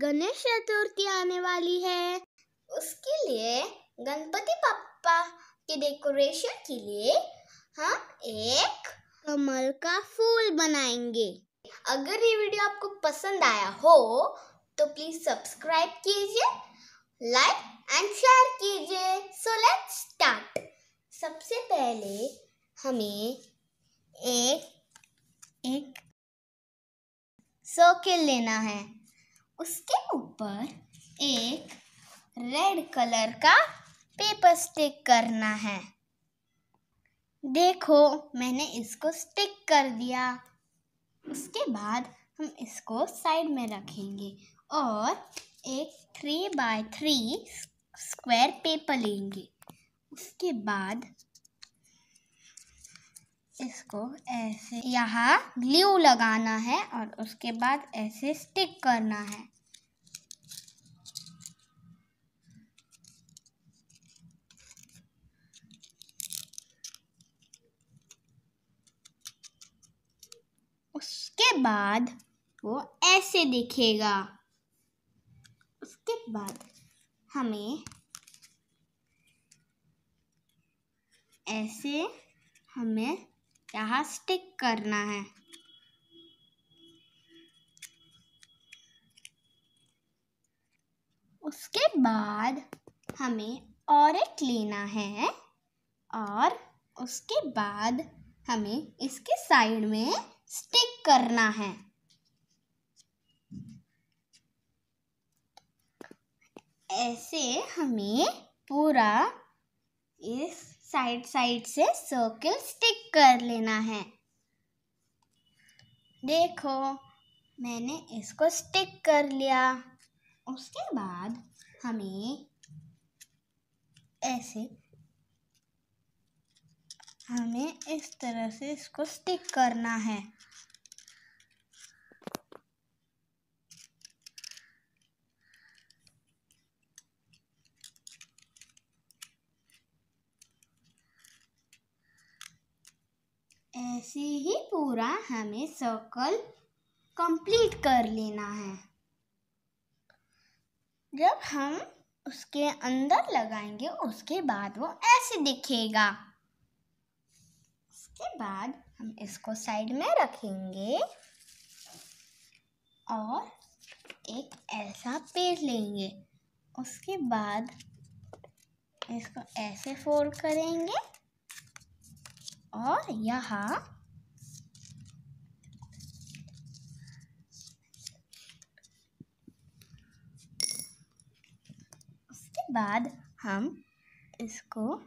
गणेश चतुर्थी आने वाली है उसके लिए गणपति पप्पा के डेकोरेशन के लिए हम एक कमल का फूल बनाएंगे अगर ये वीडियो आपको पसंद आया हो तो प्लीज सब्सक्राइब कीजिए लाइक एंड शेयर कीजिए सो लेट्स स्टार्ट सबसे पहले हमें एक एक सर्किल लेना है उसके ऊपर एक रेड कलर का पेपर स्टिक करना है देखो मैंने इसको स्टिक कर दिया उसके बाद हम इसको साइड में रखेंगे और एक three by three square paper लेंगे उसके बाद इसको ऐसे यहाँ ग्लू लगाना है और उसके बाद ऐसे स्टिक करना है उसके बाद वो ऐसे दिखेगा उसके बाद हमें ऐसे हमें यहाँ स्टिक करना है उसके बाद हमें और एक लेना है और उसके बाद हमें इसके साइड में स्टिक करना है ऐसे हमें पूरा इस साइड साइड से सर्किल स्टिक कर लेना है देखो मैंने इसको स्टिक कर लिया उसके बाद हमें ऐसे हमें इस तरह से इसको स्टिक करना है ऐसे ही पूरा हमें सर्कल कंप्लीट कर लेना है जब हम उसके अंदर लगाएंगे उसके बाद वो ऐसे दिखेगा उसके बाद हम इसको साइड में रखेंगे और एक ऐसा पेड़ लेंगे उसके बाद इसको ऐसे फोल्ड करेंगे और यहाँ उसके बाद हम इसको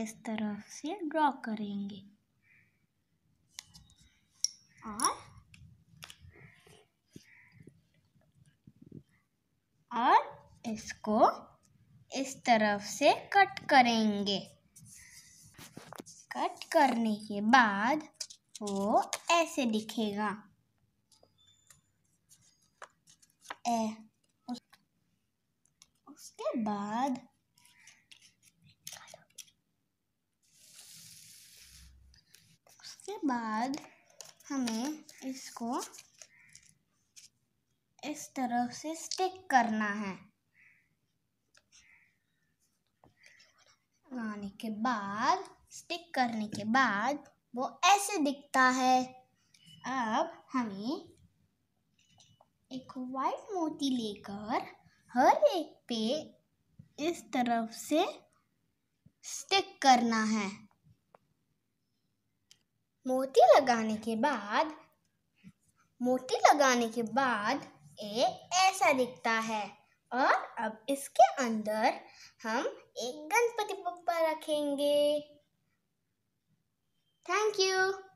इस तरफ से ड्रॉ करेंगे और और इसको इस तरफ से कट करेंगे कट करने के बाद वो ऐसे दिखेगा ए, उसके बाद उसके बाद हमें इसको इस तरफ से स्टिक करना है लगाने के बाद स्टिक करने के बाद वो ऐसे दिखता है अब हमें एक वाइट मोती लेकर हर एक पे इस तरफ से स्टिक करना है मोती लगाने के बाद मोती लगाने के बाद ये ऐसा दिखता है और अब इसके अंदर हम एक गणपति पप्पा रखेंगे थैंक यू